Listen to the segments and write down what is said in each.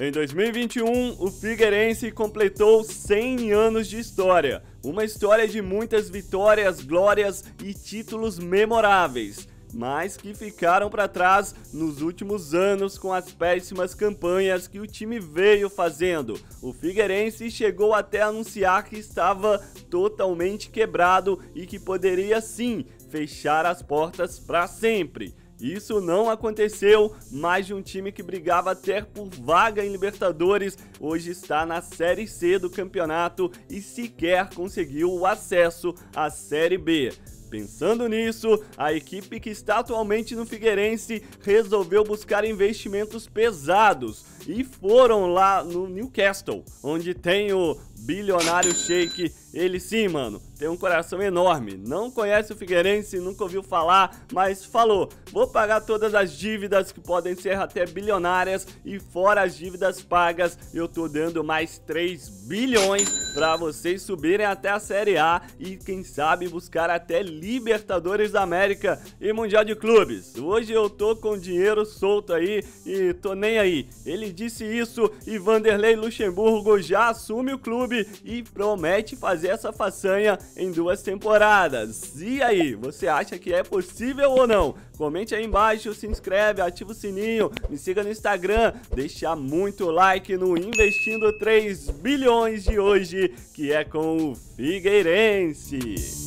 Em 2021, o Figueirense completou 100 anos de história, uma história de muitas vitórias, glórias e títulos memoráveis, mas que ficaram para trás nos últimos anos com as péssimas campanhas que o time veio fazendo. O Figueirense chegou até anunciar que estava totalmente quebrado e que poderia sim fechar as portas para sempre. Isso não aconteceu, mais de um time que brigava até por vaga em Libertadores, hoje está na Série C do campeonato e sequer conseguiu o acesso à Série B. Pensando nisso, a equipe que está atualmente no Figueirense resolveu buscar investimentos pesados e foram lá no Newcastle, onde tem o bilionário Shake. Ele sim, mano, tem um coração enorme. Não conhece o Figueirense, nunca ouviu falar, mas falou: vou pagar todas as dívidas que podem ser até bilionárias e fora as dívidas pagas, eu tô dando mais 3 bilhões para vocês subirem até a Série A e quem sabe buscar até Libertadores da América e Mundial de Clubes. Hoje eu tô com dinheiro solto aí e tô nem aí. Ele disse isso e Vanderlei Luxemburgo já assume o clube e promete fazer essa façanha em duas temporadas. E aí, você acha que é possível ou não? Comente aí embaixo, se inscreve, ativa o sininho, me siga no Instagram, deixa muito like no Investindo 3 Bilhões de hoje, que é com o Figueirense.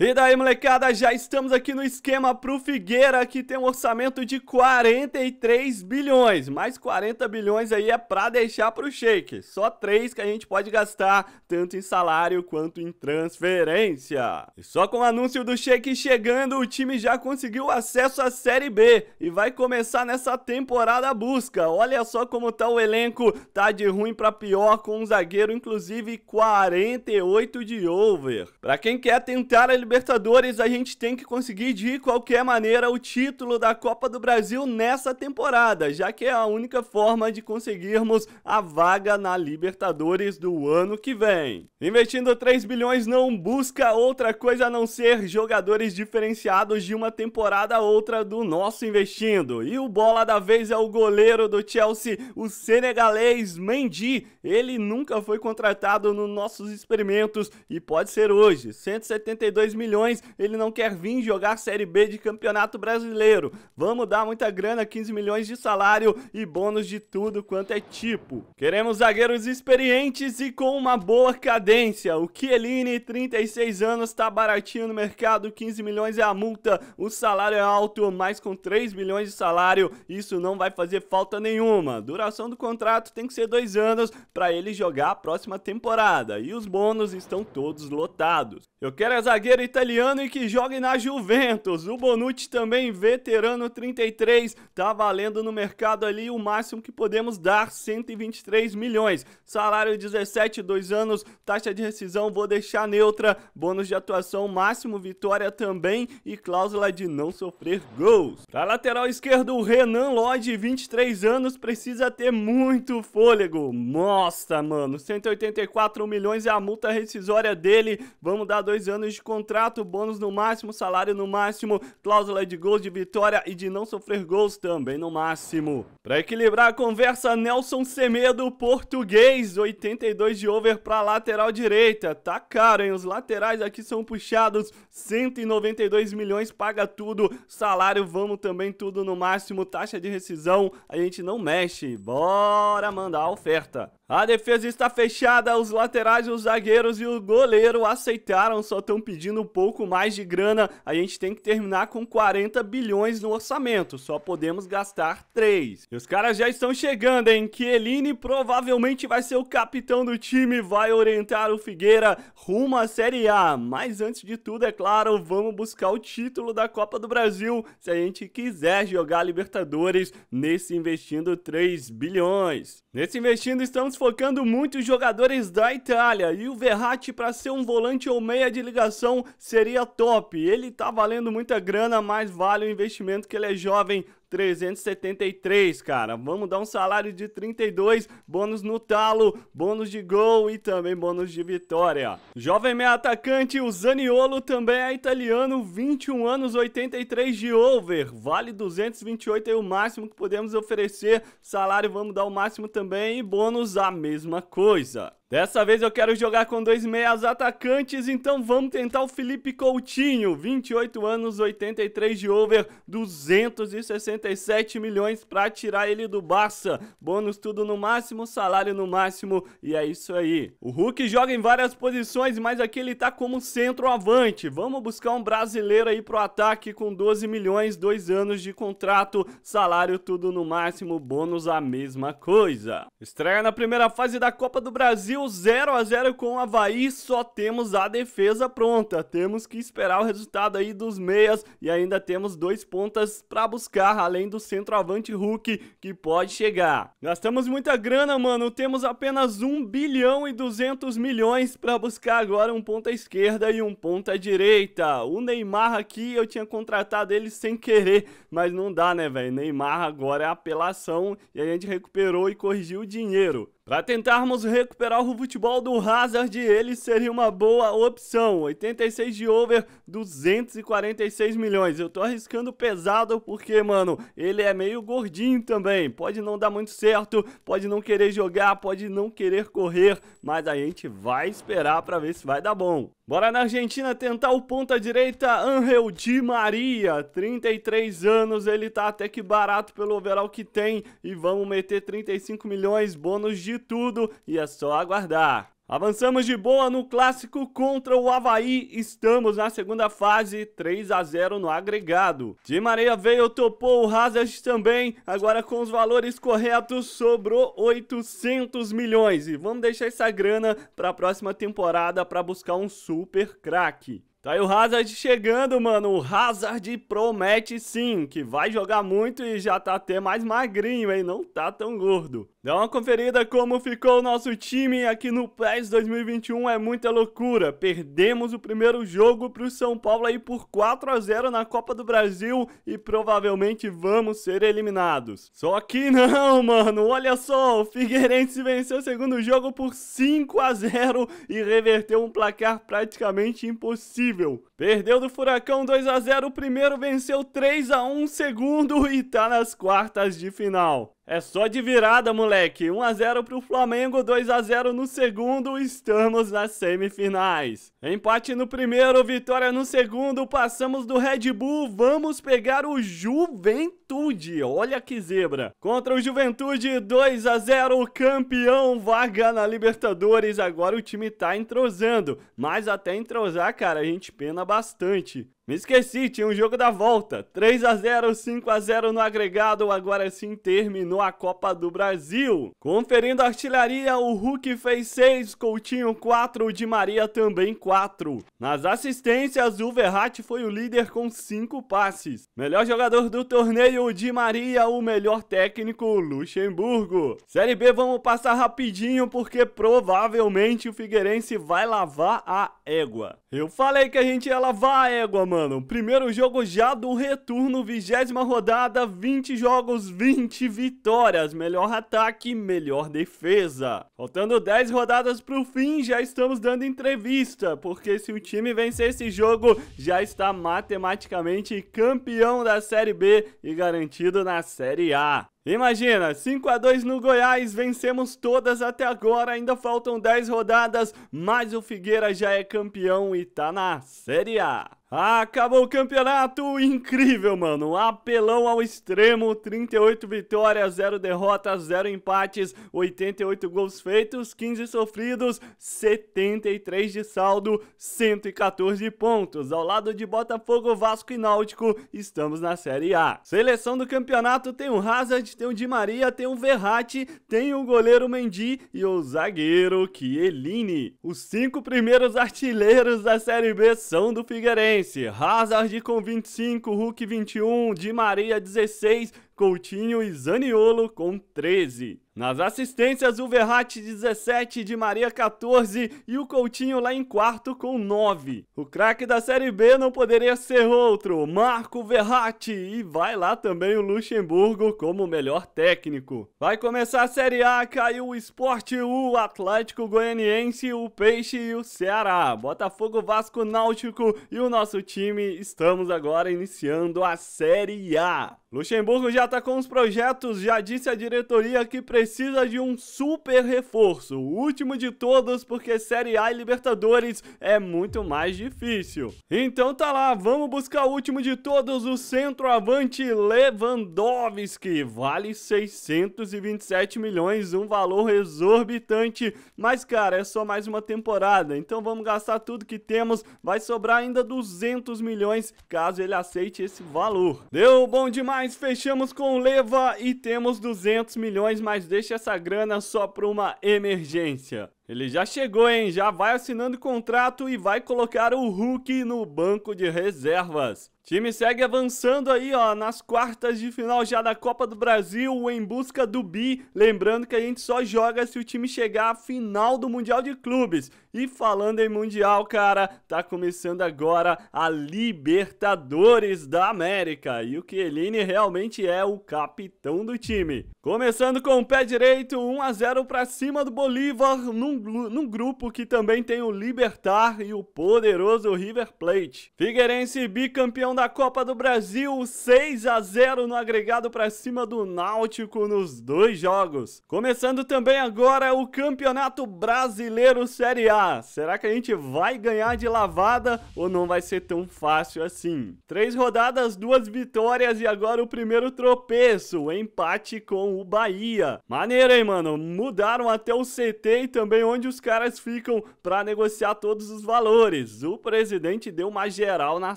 E daí, molecada, já estamos aqui no esquema pro Figueira, que tem um orçamento de 43 bilhões, mais 40 bilhões aí é pra deixar pro Shake. Só 3 que a gente pode gastar, tanto em salário quanto em transferência. E só com o anúncio do Shake chegando, o time já conseguiu acesso à Série B e vai começar nessa temporada a busca. Olha só como tá o elenco, tá de ruim pra pior, com um zagueiro inclusive 48 de over. Pra quem quer tentar, ele Libertadores, a gente tem que conseguir de qualquer maneira o título da Copa do Brasil nessa temporada, já que é a única forma de conseguirmos a vaga na Libertadores do ano que vem. Investindo 3 bilhões não busca outra coisa a não ser jogadores diferenciados de uma temporada a outra do nosso investindo. E o bola da vez é o goleiro do Chelsea, o senegalês Mendy. Ele nunca foi contratado nos nossos experimentos e pode ser hoje. 172 milhões, ele não quer vir jogar Série B de Campeonato Brasileiro. Vamos dar muita grana, 15 milhões de salário e bônus de tudo quanto é tipo. Queremos zagueiros experientes e com uma boa cadência. O Chiellini, 36 anos, tá baratinho no mercado, 15 milhões é a multa, o salário é alto, mas com 3 milhões de salário, isso não vai fazer falta nenhuma. Duração do contrato tem que ser dois anos para ele jogar a próxima temporada e os bônus estão todos lotados. Eu quero é zagueiro italiano e que joga na Juventus. O Bonucci também, veterano 33, tá valendo no mercado ali o máximo que podemos dar, 123 milhões. Salário 17, 2 anos, taxa de rescisão vou deixar neutra, bônus de atuação máximo, vitória também e cláusula de não sofrer gols. Para lateral esquerdo, o Renan Lodge, 23 anos, precisa ter muito fôlego. Nossa, mano, 184 milhões é a multa rescisória dele. Vamos dar dois anos de contrato contrato, bônus no máximo, salário no máximo, cláusula de gols de vitória e de não sofrer gols também no máximo. Para equilibrar a conversa, Nelson Semedo, português, 82 de over para lateral direita. Tá caro, hein? Os laterais aqui são puxados, 192 milhões, paga tudo, salário, vamos também tudo no máximo, taxa de rescisão, a gente não mexe. Bora mandar a oferta. A defesa está fechada, os laterais, os zagueiros e o goleiro aceitaram, só estão pedindo um pouco mais de grana. A gente tem que terminar com 40 bilhões no orçamento, só podemos gastar 3. E os caras já estão chegando, hein? Kieline provavelmente vai ser o capitão do time, vai orientar o Figueira rumo à Série A. Mas antes de tudo, é claro, vamos buscar o título da Copa do Brasil se a gente quiser jogar Libertadores nesse investindo 3 bilhões. Nesse investindo estamos focando muito os jogadores da Itália e o Verratti para ser um volante ou meia de ligação seria top. Ele tá valendo muita grana, mas vale o investimento que ele é jovem, 373, cara. Vamos dar um salário de 32, bônus no talo, bônus de gol e também bônus de vitória. Jovem meia atacante, o Zaniolo também é italiano, 21 anos, 83 de over. Vale 228 é o máximo que podemos oferecer. Salário vamos dar o máximo também e bônus a mesma coisa. Dessa vez eu quero jogar com dois meias atacantes, então vamos tentar o Felipe Coutinho, 28 anos, 83 de over, 267 milhões para tirar ele do Barça. Bônus tudo no máximo, salário no máximo e é isso aí. O Hulk joga em várias posições, mas aqui ele tá como centroavante. Vamos buscar um brasileiro aí pro ataque com 12 milhões, dois anos de contrato, salário tudo no máximo, bônus a mesma coisa. Estreia na primeira fase da Copa do Brasil Brasil 0 a 0 com o Havaí, só temos a defesa pronta. Temos que esperar o resultado aí dos meias e ainda temos dois pontas para buscar, além do centroavante Hulk que pode chegar. Gastamos muita grana, mano. Temos apenas 1 bilhão e 200 milhões para buscar agora um ponta esquerda e um ponta direita. O Neymar aqui eu tinha contratado ele sem querer, mas não dá, né, velho? Neymar agora é apelação e a gente recuperou e corrigiu o dinheiro. Para tentarmos recuperar o futebol do Hazard, ele seria uma boa opção. 86 de over, 246 milhões. Eu tô arriscando pesado porque, mano, ele é meio gordinho também. Pode não dar muito certo, pode não querer jogar, pode não querer correr, mas a gente vai esperar para ver se vai dar bom. Bora na Argentina tentar o ponta direita Angel Di Maria, 33 anos, ele tá até que barato pelo overall que tem e vamos meter 35 milhões, bônus de tudo e é só aguardar. Avançamos de boa no clássico contra o Havaí. Estamos na segunda fase, 3 a 0 no agregado. De Maria veio, topou o Hazard também. Agora com os valores corretos, sobrou 800 milhões. E vamos deixar essa grana para a próxima temporada para buscar um super craque. Tá aí o Hazard chegando, mano. O Hazard promete sim, que vai jogar muito e já tá até mais magrinho, hein? Não tá tão gordo. Dá uma conferida como ficou o nosso time aqui no PES 2021, é muita loucura. Perdemos o primeiro jogo pro São Paulo aí por 4 a 0 na Copa do Brasil e provavelmente vamos ser eliminados. Só que não, mano. Olha só, o Figueirense venceu o segundo jogo por 5 a 0 e reverteu um placar praticamente impossível possível. Perdeu do Furacão 2 a 0 o primeiro, venceu 3 a 1 segundo e tá nas quartas de final. É só de virada, moleque. 1x0 pro Flamengo, 2x0 no segundo. Estamos nas semifinais. Empate no primeiro, vitória no segundo. Passamos do Red Bull. Vamos pegar o Juventude. Olha que zebra. Contra o Juventude, 2x0. Campeão, vaga na Libertadores. Agora o time tá entrosando. Mas até entrosar, cara, a gente pena bastante. Me esqueci, tinha um jogo da volta. 3 a 0, 5 a 0 no agregado. Agora sim terminou a Copa do Brasil. Conferindo a artilharia, o Hulk fez 6, Coutinho 4, o Di Maria também 4. Nas assistências, o Verratti foi o líder com 5 passes. Melhor jogador do torneio, o Di Maria, o melhor técnico, o Luxemburgo. Série B, vamos passar rapidinho porque provavelmente o Figueirense vai lavar a égua. Eu falei que a gente ia lavar a égua, mano. Primeiro jogo já do retorno, vigésima rodada, 20 jogos, 20 vitórias. Melhor ataque, melhor defesa. Faltando 10 rodadas pro fim, já estamos dando entrevista, porque se o time vencer esse jogo, já está matematicamente campeão da Série B e garantido na Série A. Imagina, 5 a 2 no Goiás, vencemos todas até agora, ainda faltam 10 rodadas, mas o Figueira já é campeão e tá na Série A. Acabou o campeonato, incrível, mano. Apelão ao extremo, 38 vitórias, 0 derrotas, 0 empates, 88 gols feitos, 15 sofridos, 73 de saldo, 114 pontos. Ao lado de Botafogo, Vasco e Náutico, estamos na Série A. Seleção do campeonato tem o Hazard, tem o Di Maria, tem o Verratti, tem o goleiro Mendy e o zagueiro Chiellini. Os cinco primeiros artilheiros da Série B são do Figueirense. Fluminense, Hazard com 25, Hulk 21, Di Maria 16, Coutinho e Zaniolo com 13. Nas assistências, o Verratti 17, de Maria 14 e o Coutinho lá em quarto com 9. O craque da Série B não poderia ser outro, Marco Verratti, e vai lá também o Luxemburgo como melhor técnico. Vai começar a Série A, caiu o Sport U, o Atlético Goianiense, o Peixe e o Ceará. Botafogo, Vasco, Náutico e o nosso time estamos agora iniciando a Série A. Luxemburgo já está com os projetos, já disse a diretoria que precisa de um super reforço, o último de todos, porque Série A e Libertadores é muito mais difícil. Então tá lá, vamos buscar o último de todos, o centroavante Lewandowski. Vale 627 milhões, um valor exorbitante, mas cara, é só mais uma temporada, então vamos gastar tudo que temos, vai sobrar ainda 200 milhões caso ele aceite esse valor. Deu bom demais! Mas fechamos com leva e temos 200 milhões, mas deixa essa grana só para uma emergência. Ele já chegou, hein? Já vai assinando o contrato e vai colocar o Hulk no banco de reservas. Time segue avançando aí, ó, nas quartas de final já da Copa do Brasil, em busca do bi. Lembrando que a gente só joga se o time chegar à final do Mundial de Clubes. E falando em Mundial, cara, tá começando agora a Libertadores da América. E o Chiellini realmente é o capitão do time. Começando com o pé direito, 1 a 0 para cima do Bolívar num num, grupo que também tem o Libertar e o poderoso River Plate. Figueirense bicampeão da Copa do Brasil, 6 a 0 no agregado para cima do Náutico nos dois jogos. Começando também agora o Campeonato Brasileiro Série A. Será que a gente vai ganhar de lavada ou não vai ser tão fácil assim? Três rodadas, duas vitórias e agora o primeiro tropeço, empate com o Bahia. Maneiro, hein, mano? Mudaram até o CT e também o onde os caras ficam para negociar todos os valores. O presidente deu uma geral na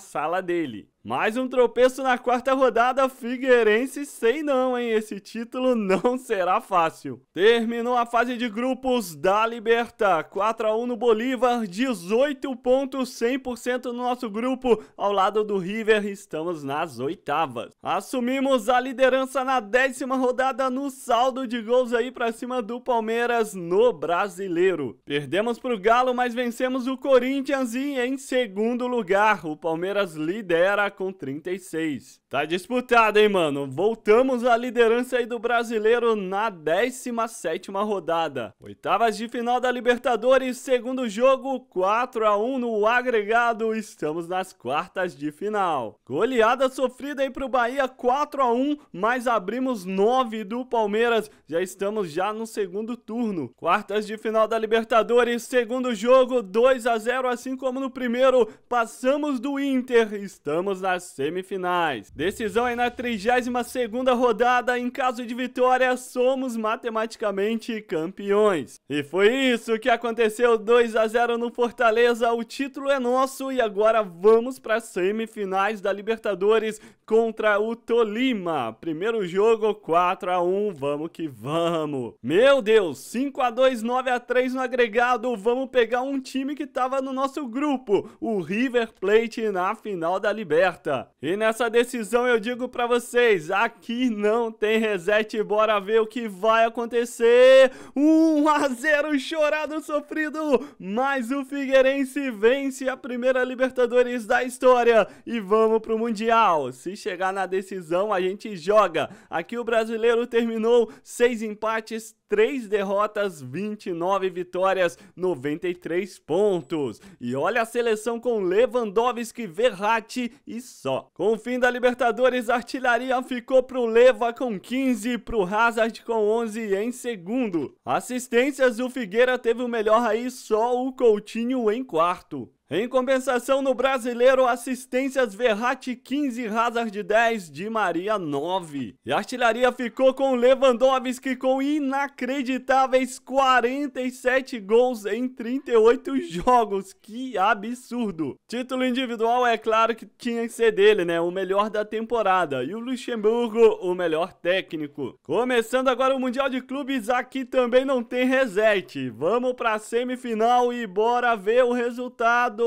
sala dele. Mais um tropeço na quarta rodada, Figueirense sei não, hein? Esse título não será fácil. Terminou a fase de grupos da Liberta, 4 a 1 no Bolívar, 18 pontos, 100% no nosso grupo. Ao lado do River, estamos nas oitavas. Assumimos a liderança na décima rodada no saldo de gols aí para cima do Palmeiras no Brasileiro. Perdemos pro Galo, mas vencemos o Corinthians e em segundo lugar, o Palmeiras lidera com 36. Tá disputado, hein, mano? Voltamos à liderança aí do brasileiro na 17ª rodada. Oitavas de final da Libertadores, segundo jogo, 4 a 1 no agregado. Estamos nas quartas de final. Goleada sofrida aí pro Bahia, 4 a 1, mas abrimos 9 do Palmeiras. Já estamos já no segundo turno. Quartas de final da Libertadores, segundo jogo, 2 a 0, assim como no primeiro. Passamos do Inter, estamos avançamos às semifinais. Decisão aí na 32ª rodada, em caso de vitória, somos matematicamente campeões. E foi isso que aconteceu, 2 a 0 no Fortaleza, o título é nosso e agora vamos para as semifinais da Libertadores contra o Tolima. Primeiro jogo, 4 a 1 vamos que vamos. Meu Deus, 5 a 2 9 a 3 no agregado, vamos pegar um time que tava no nosso grupo, o River Plate na final da Libertadores certa. E nessa decisão eu digo para vocês, aqui não tem reset, bora ver o que vai acontecer. 1 a 0 chorado sofrido, mas o Figueirense vence a primeira Libertadores da história e vamos pro Mundial. Se chegar na decisão a gente joga. Aqui o brasileiro terminou seis empates, 3 derrotas, 29 vitórias, 93 pontos. E olha a seleção com Lewandowski, Verratti e só. Com o fim da Libertadores, a artilharia ficou pro Leva com 15, pro Hazard com 11 em segundo. Assistências, o Figueira teve o melhor aí, só o Coutinho em quarto. Em compensação, no brasileiro, assistências Verratti 15, Hazard 10, Di Maria 9. E a artilharia ficou com Lewandowski com inacreditáveis 47 gols em 38 jogos. Que absurdo! Título individual é claro que tinha que ser dele, né? O melhor da temporada. E o Luxemburgo, o melhor técnico. Começando agora o Mundial de Clubes, aqui também não tem reset. Vamos pra semifinal e bora ver o resultado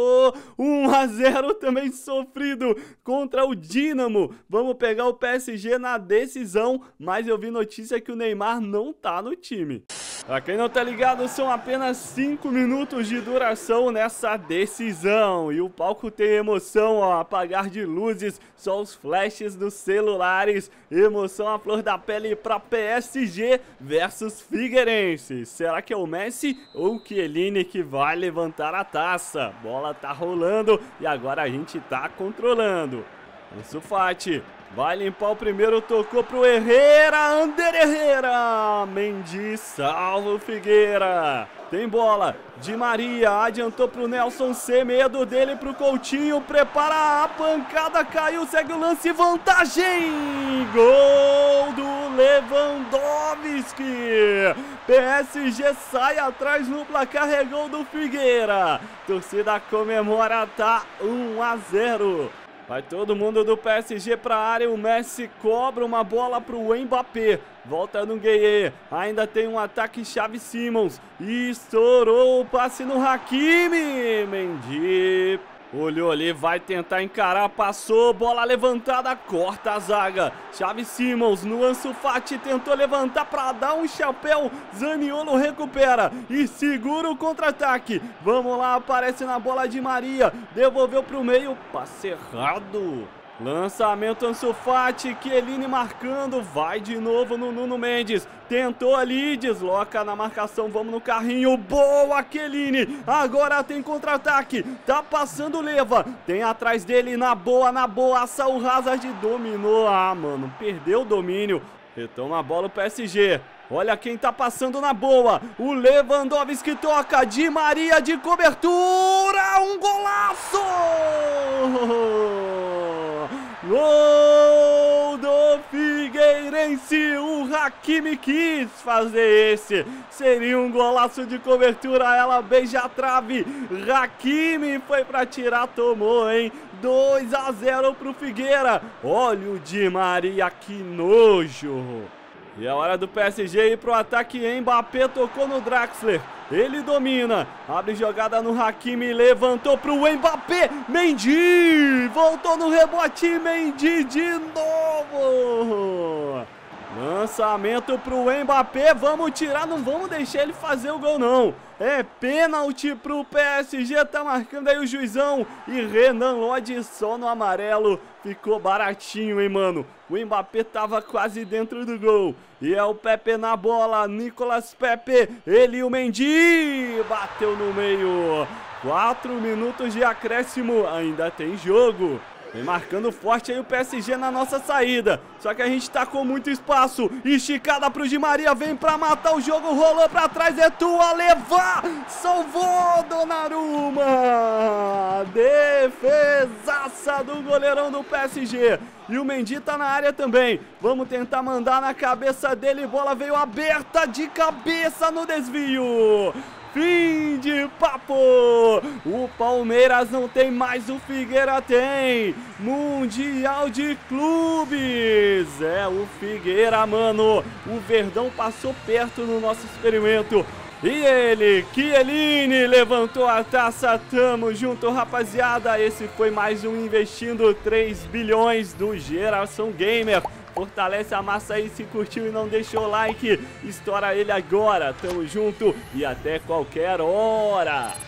1 a 0 também sofrido contra o Dinamo. Vamos pegar o PSG na decisão, mas eu vi notícia que o Neymar não tá no time. Pra quem não tá ligado, são apenas 5 minutos de duração nessa decisão. E o palco tem emoção ao apagar de luzes, só os flashes dos celulares. Emoção à flor da pele pra PSG versus Figueirense. Será que é o Messi ou o Chiellini que vai levantar a taça? Bola tá rolando e agora a gente tá controlando. o Fati Vai limpar o primeiro, tocou pro Herrera, Ander Herrera. Mendy salva o Figueira. Tem bola, Di Maria adiantou pro Nelson C, medo dele pro Coutinho, prepara a pancada, caiu, segue o lance, vantagem! Gol do Lewandowski! PSG sai atrás no placar, é gol do Figueira. Torcida comemora, tá 1 a 0. Vai todo mundo do PSG para a área. O Messi cobra uma bola para o Mbappé. Volta no Gueye. Ainda tem um ataque chave Simmons. estourou o passe no Hakimi. Mendy Olhou ali, vai tentar encarar, passou, bola levantada, corta a zaga. Chave Simmons no Ansu Fati, tentou levantar para dar um chapéu, Zaniolo recupera e segura o contra-ataque. Vamos lá, aparece na bola de Maria, devolveu para o meio, passe errado. Lançamento Ansu Fati, marcando, vai de novo no Nuno Mendes, tentou ali, desloca na marcação, vamos no carrinho, boa Chiellini, agora tem contra-ataque, tá passando Leva, tem atrás dele, na boa, na boa, assa o Hazard, dominou, ah mano, perdeu o domínio, retoma a bola o PSG, Olha quem tá passando na boa. O Lewandowski toca. Di Maria de cobertura. Um golaço! Gol do Figueirense! O Hakimi quis fazer esse. Seria um golaço de cobertura. Ela beija a trave. Hakimi foi para tirar, tomou, hein? 2 a 0 pro Figueira. Olha o Di Maria, que nojo! E é hora do PSG ir pro ataque. Mbappé tocou no Draxler. Ele domina, abre jogada no Hakimi, levantou pro Mbappé, Mendy, voltou no rebote, Mendy de novo. Lançamento pro Mbappé, vamos tirar, não vamos deixar ele fazer o gol não. É pênalti pro PSG, tá marcando aí o juizão e Renan Lodge só no amarelo. Ficou baratinho, hein, mano. O Mbappé estava quase dentro do gol. E é o Pepe na bola. Nicolas Pepe. Ele e o Mendy. Bateu no meio. Quatro minutos de acréscimo. Ainda tem jogo. Vem marcando forte aí o PSG na nossa saída. Só que a gente tá com muito espaço. Esticada pro Di Maria. Vem pra matar o jogo. Rolou pra trás. É tua. Levar. Salvou Donnarumma. Defesaça do goleirão do PSG. E o Mendy tá na área também. Vamos tentar mandar na cabeça dele. Bola veio aberta de cabeça no desvio. Fim de papo! O Palmeiras não tem mais, o Figueira tem! Mundial de Clubes! É o Figueira, mano! O Verdão passou perto no nosso experimento. E ele, Kieline, levantou a taça, tamo junto, rapaziada. Esse foi mais um Investindo 3 bilhões do Geração Gamer. Fortalece a massa aí se curtiu e não deixou o like. Estoura ele agora. Tamo junto e até qualquer hora.